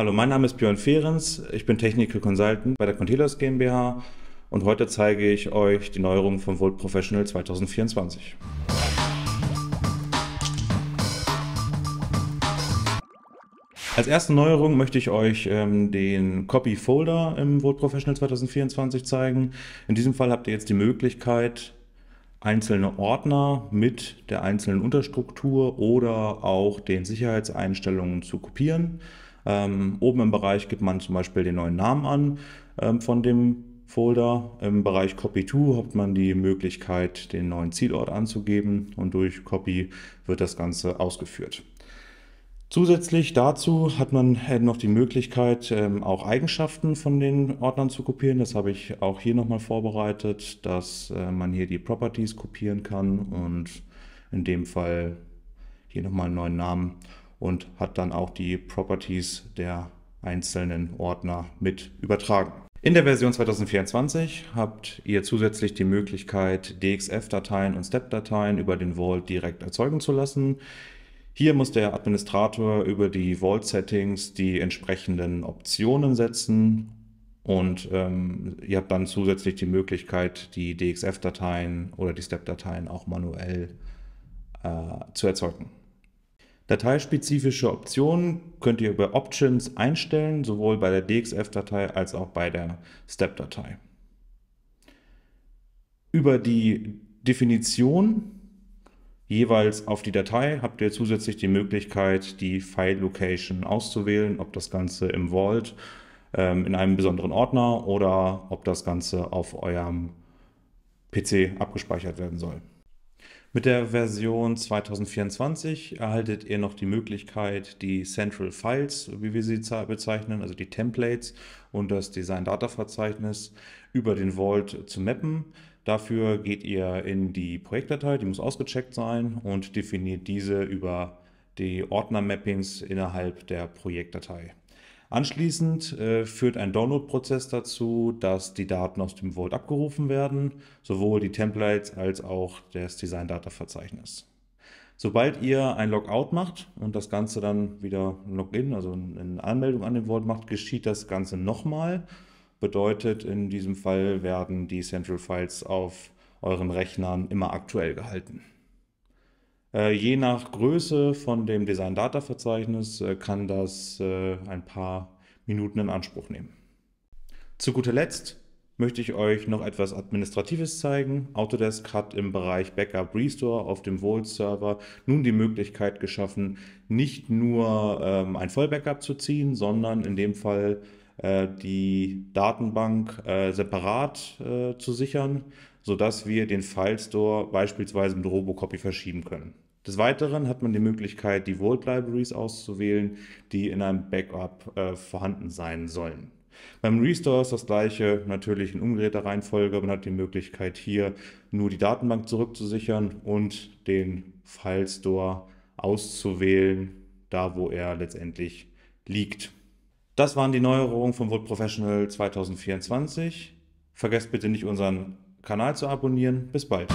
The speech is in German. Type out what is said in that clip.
Hallo, mein Name ist Björn Fehrens, ich bin Technical Consultant bei der Contelos GmbH und heute zeige ich euch die Neuerungen vom Volt Professional 2024. Als erste Neuerung möchte ich euch ähm, den Copy Folder im Volt Professional 2024 zeigen. In diesem Fall habt ihr jetzt die Möglichkeit, einzelne Ordner mit der einzelnen Unterstruktur oder auch den Sicherheitseinstellungen zu kopieren. Ähm, oben im Bereich gibt man zum Beispiel den neuen Namen an ähm, von dem Folder. Im Bereich Copy to hat man die Möglichkeit, den neuen Zielort anzugeben und durch Copy wird das Ganze ausgeführt. Zusätzlich dazu hat man äh, noch die Möglichkeit, ähm, auch Eigenschaften von den Ordnern zu kopieren. Das habe ich auch hier nochmal vorbereitet, dass äh, man hier die Properties kopieren kann und in dem Fall hier nochmal einen neuen Namen und hat dann auch die Properties der einzelnen Ordner mit übertragen. In der Version 2024 habt ihr zusätzlich die Möglichkeit, DXF-Dateien und Step-Dateien über den Vault direkt erzeugen zu lassen. Hier muss der Administrator über die Vault-Settings die entsprechenden Optionen setzen und ähm, ihr habt dann zusätzlich die Möglichkeit, die DXF-Dateien oder die Step-Dateien auch manuell äh, zu erzeugen. Dateispezifische Optionen könnt ihr über Options einstellen, sowohl bei der DXF-Datei als auch bei der Step-Datei. Über die Definition Jeweils auf die Datei habt ihr zusätzlich die Möglichkeit, die File-Location auszuwählen, ob das Ganze im Vault ähm, in einem besonderen Ordner oder ob das Ganze auf eurem PC abgespeichert werden soll. Mit der Version 2024 erhaltet ihr noch die Möglichkeit, die Central Files, wie wir sie bezeichnen, also die Templates und das Design-Data-Verzeichnis über den Vault zu mappen. Dafür geht ihr in die Projektdatei, die muss ausgecheckt sein und definiert diese über die Ordner-Mappings innerhalb der Projektdatei. Anschließend äh, führt ein Download-Prozess dazu, dass die Daten aus dem Vault abgerufen werden, sowohl die Templates als auch das Design-Data-Verzeichnis. Sobald ihr ein Logout macht und das Ganze dann wieder ein Login, also eine Anmeldung an den Vault macht, geschieht das Ganze nochmal Bedeutet, in diesem Fall werden die Central Files auf euren Rechnern immer aktuell gehalten. Äh, je nach Größe von dem Design-Data-Verzeichnis äh, kann das äh, ein paar Minuten in Anspruch nehmen. Zu guter Letzt möchte ich euch noch etwas Administratives zeigen. Autodesk hat im Bereich Backup Restore auf dem Vault-Server nun die Möglichkeit geschaffen, nicht nur ähm, ein Vollbackup zu ziehen, sondern in dem Fall äh, die Datenbank äh, separat äh, zu sichern, sodass wir den File Store beispielsweise mit Robocopy verschieben können. Des Weiteren hat man die Möglichkeit, die Vault Libraries auszuwählen, die in einem Backup äh, vorhanden sein sollen. Beim Restore ist das gleiche, natürlich in umgedrehter Reihenfolge. Man hat die Möglichkeit, hier nur die Datenbank zurückzusichern und den File Store auszuwählen, da wo er letztendlich liegt. Das waren die Neuerungen vom Volt Professional 2024. Vergesst bitte nicht unseren Kanal zu abonnieren. Bis bald.